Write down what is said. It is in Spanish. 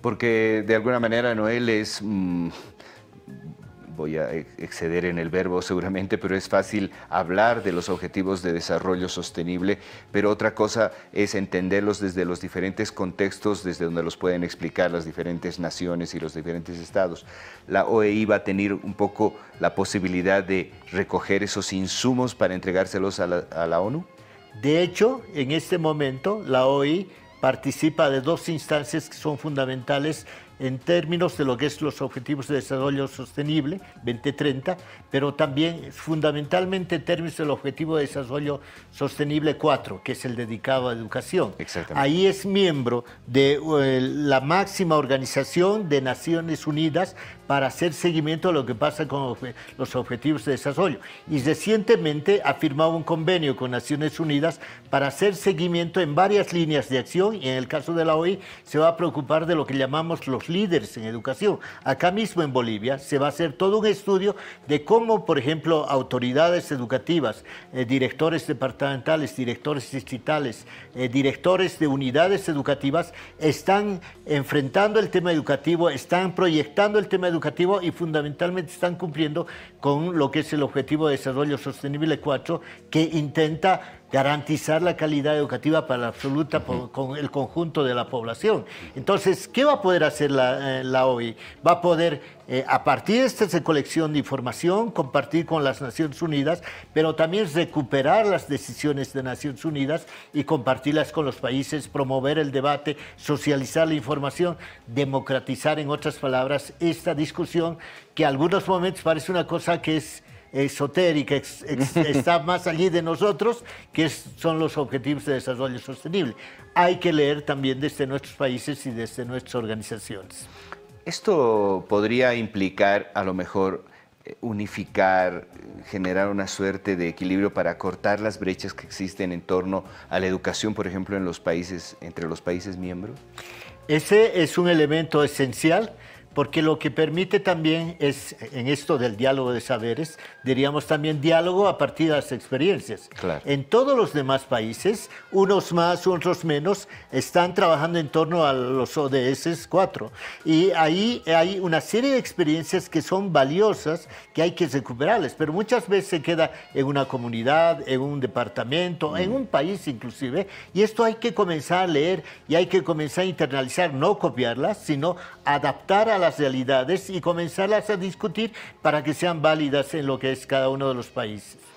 Porque de alguna manera Noel es... Mm, voy a exceder en el verbo seguramente, pero es fácil hablar de los objetivos de desarrollo sostenible, pero otra cosa es entenderlos desde los diferentes contextos, desde donde los pueden explicar las diferentes naciones y los diferentes estados. La OEI va a tener un poco la posibilidad de recoger esos insumos para entregárselos a la, a la ONU. De hecho, en este momento, la OEI participa de dos instancias que son fundamentales en términos de lo que es los Objetivos de Desarrollo Sostenible 2030, pero también fundamentalmente en términos del Objetivo de Desarrollo Sostenible 4, que es el dedicado a educación. Ahí es miembro de eh, la máxima organización de Naciones Unidas para hacer seguimiento a lo que pasa con los objetivos de desarrollo. Y recientemente ha firmado un convenio con Naciones Unidas para hacer seguimiento en varias líneas de acción y en el caso de la OI se va a preocupar de lo que llamamos los líderes en educación. Acá mismo en Bolivia se va a hacer todo un estudio de cómo, por ejemplo, autoridades educativas, eh, directores departamentales, directores distritales, eh, directores de unidades educativas están enfrentando el tema educativo, están proyectando el tema educativo educativo y fundamentalmente están cumpliendo con lo que es el Objetivo de Desarrollo Sostenible 4, que intenta garantizar la calidad educativa para la absoluta con el conjunto de la población. Entonces, ¿qué va a poder hacer la, eh, OI? Va a poder, eh, a partir de esta colección de información, compartir con las Naciones Unidas, pero también recuperar las decisiones de Naciones Unidas y compartirlas con los países, promover el debate, socializar la información, democratizar, en otras palabras, esta discusión que a algunos momentos parece una cosa que es esotérica, está más allí de nosotros, que son los objetivos de desarrollo sostenible. Hay que leer también desde nuestros países y desde nuestras organizaciones. Esto podría implicar a lo mejor eh, unificar, generar una suerte de equilibrio para cortar las brechas que existen en torno a la educación, por ejemplo, en los países, entre los países miembros? Ese es un elemento esencial porque lo que permite también es, en esto del diálogo de saberes, diríamos también diálogo a partir de las experiencias. En todos los demás países, unos más, otros menos, están trabajando en torno a los ODS 4. Y ahí hay una serie de experiencias que son valiosas, que hay que recuperarlas, pero muchas veces se queda en una comunidad, en un departamento, en un país inclusive, y esto hay que comenzar a leer y hay que comenzar a internalizar, no copiarlas, sino adaptar a la las realidades y comenzarlas a discutir para que sean válidas en lo que es cada uno de los países.